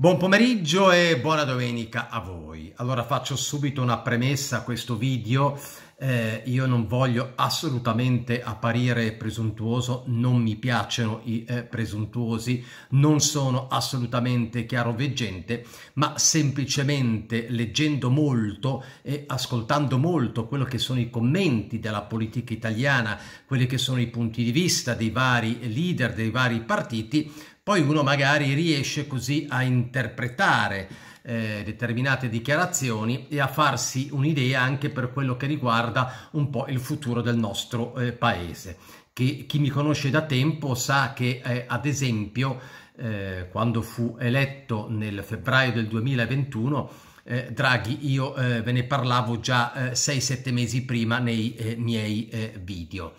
Buon pomeriggio e buona domenica a voi. Allora faccio subito una premessa a questo video eh, io non voglio assolutamente apparire presuntuoso, non mi piacciono i eh, presuntuosi, non sono assolutamente chiaroveggente, ma semplicemente leggendo molto e ascoltando molto quello che sono i commenti della politica italiana, quelli che sono i punti di vista dei vari leader, dei vari partiti, poi uno magari riesce così a interpretare eh, determinate dichiarazioni e a farsi un'idea anche per quello che riguarda un po' il futuro del nostro eh, paese. Che chi mi conosce da tempo sa che, eh, ad esempio, eh, quando fu eletto nel febbraio del 2021, eh, Draghi, io eh, ve ne parlavo già eh, 6-7 mesi prima nei eh, miei eh, video,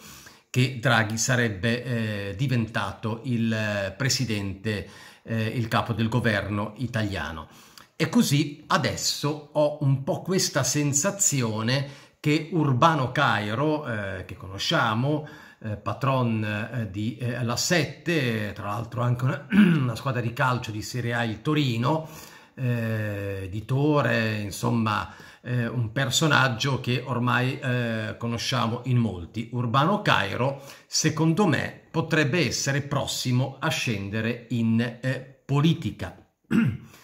che Draghi sarebbe diventato il presidente, il capo del governo italiano. E così adesso ho un po' questa sensazione che Urbano Cairo, eh, che conosciamo, eh, patron eh, di eh, La 7, tra l'altro anche una, una, squadra di calcio di Serie A il Torino, eh, editore, insomma eh, un personaggio che ormai eh, conosciamo in molti. Urbano Cairo, secondo me, potrebbe essere prossimo a scendere in politica.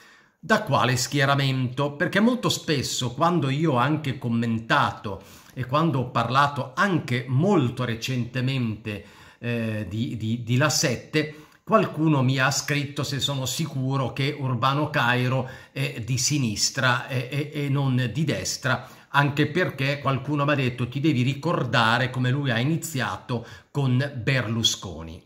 da quale schieramento, perché molto spesso quando io ho anche commentato e quando ho parlato anche molto recentemente eh, di, di, di La 7, qualcuno mi ha scritto se sono sicuro che Urbano Cairo è di sinistra e, e, e non di destra, anche perché qualcuno mi ha detto ti devi ricordare come lui ha iniziato con Berlusconi.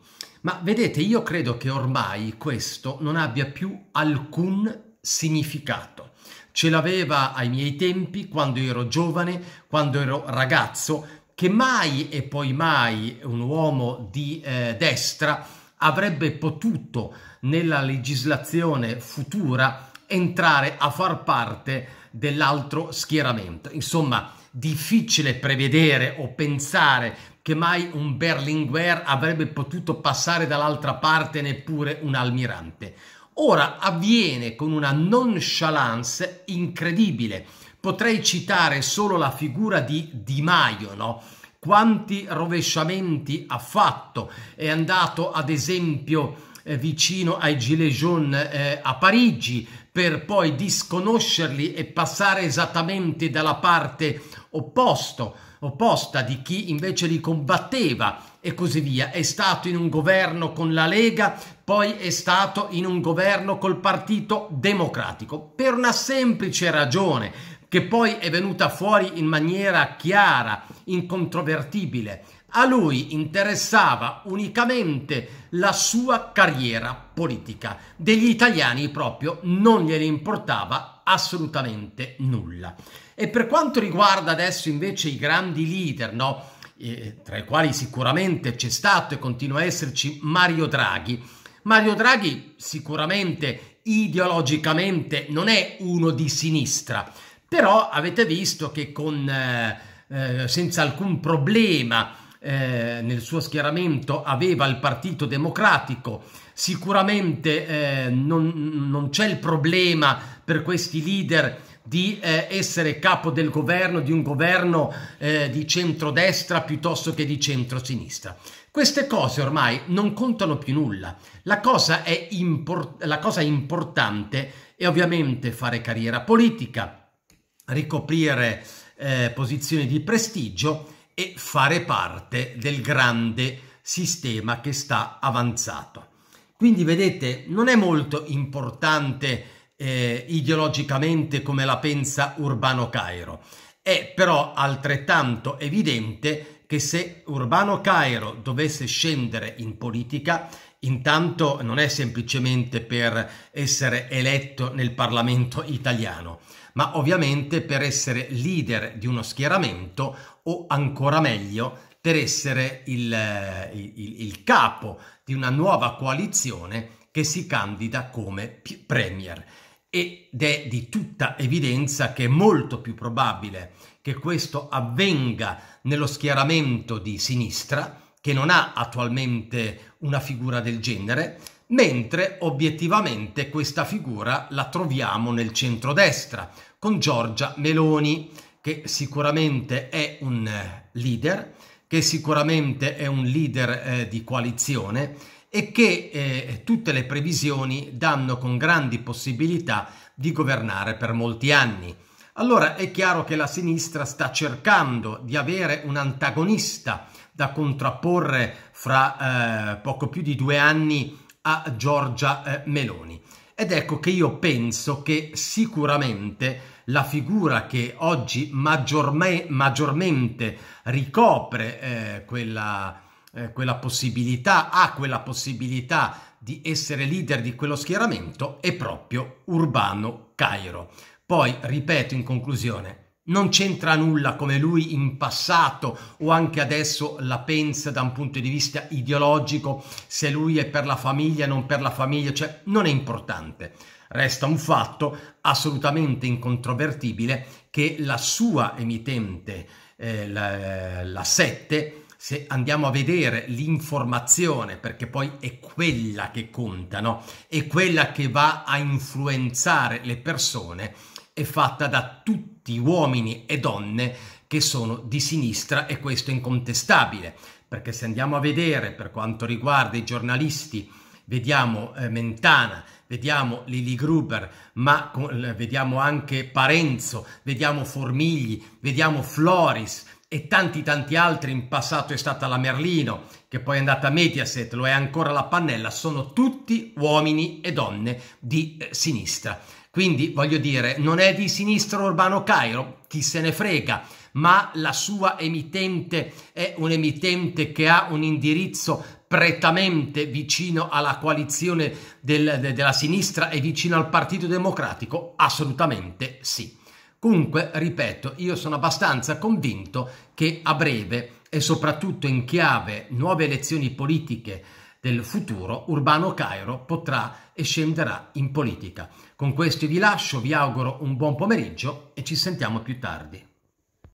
Ma vedete, io credo che ormai questo non abbia più alcun significato. Ce l'aveva ai miei tempi, quando ero giovane, quando ero ragazzo, che mai e poi mai un uomo di eh, destra avrebbe potuto nella legislazione futura entrare a far parte dell'altro schieramento. Insomma, difficile prevedere o pensare che mai un Berlinguer avrebbe potuto passare dall'altra parte neppure un almirante ora avviene con una nonchalance incredibile. Potrei citare solo la figura di Di Maio, no? Quanti rovesciamenti ha fatto? È andato ad esempio eh, vicino ai Gilets jaunes eh, a Parigi per poi disconoscerli e passare esattamente dalla parte opposto, opposta di chi invece li combatteva e così via. È stato in un governo con la Lega poi è stato in un governo col Partito Democratico per una semplice ragione che poi è venuta fuori in maniera chiara, incontrovertibile. A lui interessava unicamente la sua carriera politica. Degli italiani proprio non gliene importava assolutamente nulla. E per quanto riguarda adesso invece i grandi leader, no? eh, tra i quali sicuramente c'è stato e continua a esserci Mario Draghi, Mario Draghi sicuramente ideologicamente non è uno di sinistra, però avete visto che con, eh, eh, senza alcun problema eh, nel suo schieramento aveva il Partito Democratico, sicuramente eh, non, non c'è il problema per questi leader di eh, essere capo del governo, di un governo eh, di centrodestra piuttosto che di centrosinistra. Queste cose ormai non contano più nulla. La cosa, import la cosa importante è ovviamente fare carriera politica, ricoprire eh, posizioni di prestigio e fare parte del grande sistema che sta avanzato. Quindi vedete, non è molto importante eh, ideologicamente come la pensa Urbano Cairo. È però altrettanto evidente che se Urbano Cairo dovesse scendere in politica, intanto non è semplicemente per essere eletto nel Parlamento italiano, ma ovviamente per essere leader di uno schieramento o ancora meglio per essere il, eh, il, il capo di una nuova coalizione che si candida come premier ed è di tutta evidenza che è molto più probabile che questo avvenga nello schieramento di sinistra, che non ha attualmente una figura del genere, mentre obiettivamente questa figura la troviamo nel centrodestra, con Giorgia Meloni, che sicuramente è un leader, che sicuramente è un leader eh, di coalizione e che eh, tutte le previsioni danno con grandi possibilità di governare per molti anni. Allora è chiaro che la sinistra sta cercando di avere un antagonista da contrapporre fra eh, poco più di due anni a Giorgia eh, Meloni. Ed ecco che io penso che sicuramente la figura che oggi maggiorme, maggiormente ricopre eh, quella eh, quella possibilità, ha quella possibilità di essere leader di quello schieramento è proprio Urbano Cairo. Poi, ripeto in conclusione, non c'entra nulla come lui in passato o anche adesso la pensa da un punto di vista ideologico, se lui è per la famiglia, non per la famiglia, cioè non è importante. Resta un fatto assolutamente incontrovertibile che la sua emittente, eh, la, la 7, se andiamo a vedere l'informazione, perché poi è quella che conta, no? è quella che va a influenzare le persone, è fatta da tutti uomini e donne che sono di sinistra e questo è incontestabile, perché se andiamo a vedere per quanto riguarda i giornalisti, vediamo eh, Mentana, vediamo Lili Gruber, ma con, vediamo anche Parenzo, vediamo Formigli, vediamo Floris, e tanti tanti altri, in passato è stata la Merlino, che poi è andata a Mediaset, lo è ancora la Pannella, sono tutti uomini e donne di eh, sinistra. Quindi voglio dire, non è di sinistra Urbano Cairo, chi se ne frega, ma la sua emittente è un'emittente che ha un indirizzo prettamente vicino alla coalizione del, de, della sinistra e vicino al Partito Democratico? Assolutamente sì. Comunque, ripeto, io sono abbastanza convinto che a breve e soprattutto in chiave nuove elezioni politiche del futuro, Urbano Cairo potrà e scenderà in politica. Con questo vi lascio, vi auguro un buon pomeriggio e ci sentiamo più tardi.